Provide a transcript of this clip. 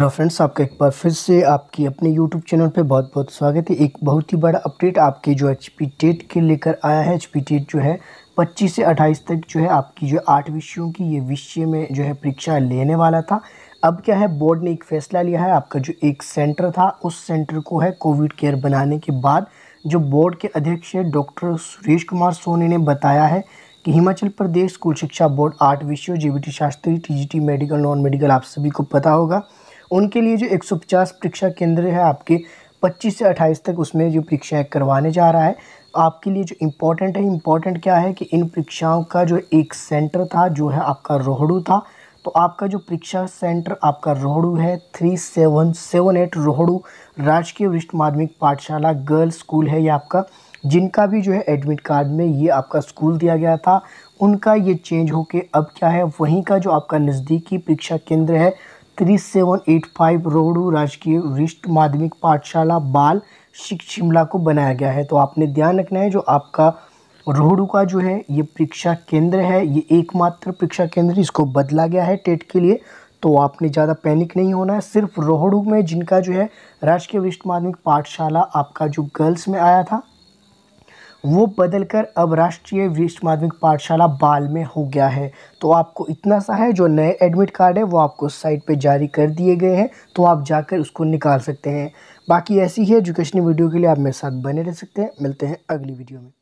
hello हाँ friends आपका एक बार फिर से आपकी अपने यूट्यूब चैनल पे बहुत बहुत स्वागत है एक बहुत ही बड़ा अपडेट आपके जो एच पी टेट के लेकर आया है एच पी टेट जो है 25 से 28 तक जो है आपकी जो आठ विषयों की ये विषय में जो है परीक्षा लेने वाला था अब क्या है बोर्ड ने एक फैसला लिया है आपका जो एक सेंटर था उस सेंटर को है कोविड केयर बनाने के बाद जो बोर्ड के अध्यक्ष है डॉक्टर सुरेश कुमार सोनी ने बताया है कि हिमाचल प्रदेश स्कूल शिक्षा बोर्ड आठ विषयों जीबीटी शास्त्री टी मेडिकल नॉन मेडिकल आप सभी को पता होगा उनके लिए जो पचास परीक्षा केंद्र है आपके 25 से 28 तक उसमें जो परीक्षाएँ करवाने जा रहा है आपके लिए जो इम्पोर्टेंट है इम्पोर्टेंट क्या है कि इन परीक्षाओं का जो एक सेंटर था जो है आपका रोहड़ू था तो आपका जो परीक्षा सेंटर आपका रोहड़ू है three seven seven eight Rohru राजकीय वरिष्ठ माध्यमिक पाठशाला गर्ल्स स्कूल है ये आपका जिनका भी जो है एडमिट कार्ड में ये आपका स्कूल दिया गया था उनका ये चेंज होके अब क्या है वहीं का जो आपका नज़दीकी परीक्षा केंद्र है three seven eight five Rohru राजकीय वरिष्ठ माध्यमिक पाठशाला बाल शिमला को बनाया गया है तो आपने ध्यान रखना है जो आपका रोहड़ू का जो है ये परीक्षा केंद्र है ये एकमात्र परीक्षा केंद्र इसको बदला गया है टेट के लिए तो आपने ज़्यादा पैनिक नहीं होना है सिर्फ रोहड़ू में जिनका जो है राजकीय वरिष्ठ माध्यमिक पाठशाला आपका जो गर्ल्स में आया था वो बदलकर अब राष्ट्रीय वरिष्ठ माध्यमिक पाठशाला बाल में हो गया है तो आपको इतना सा है जो नए एडमिट कार्ड है वो आपको साइट पे जारी कर दिए गए हैं तो आप जाकर उसको निकाल सकते हैं बाकी ऐसी ही एजुकेशनल वीडियो के लिए आप मेरे साथ बने रह सकते हैं मिलते हैं अगली वीडियो में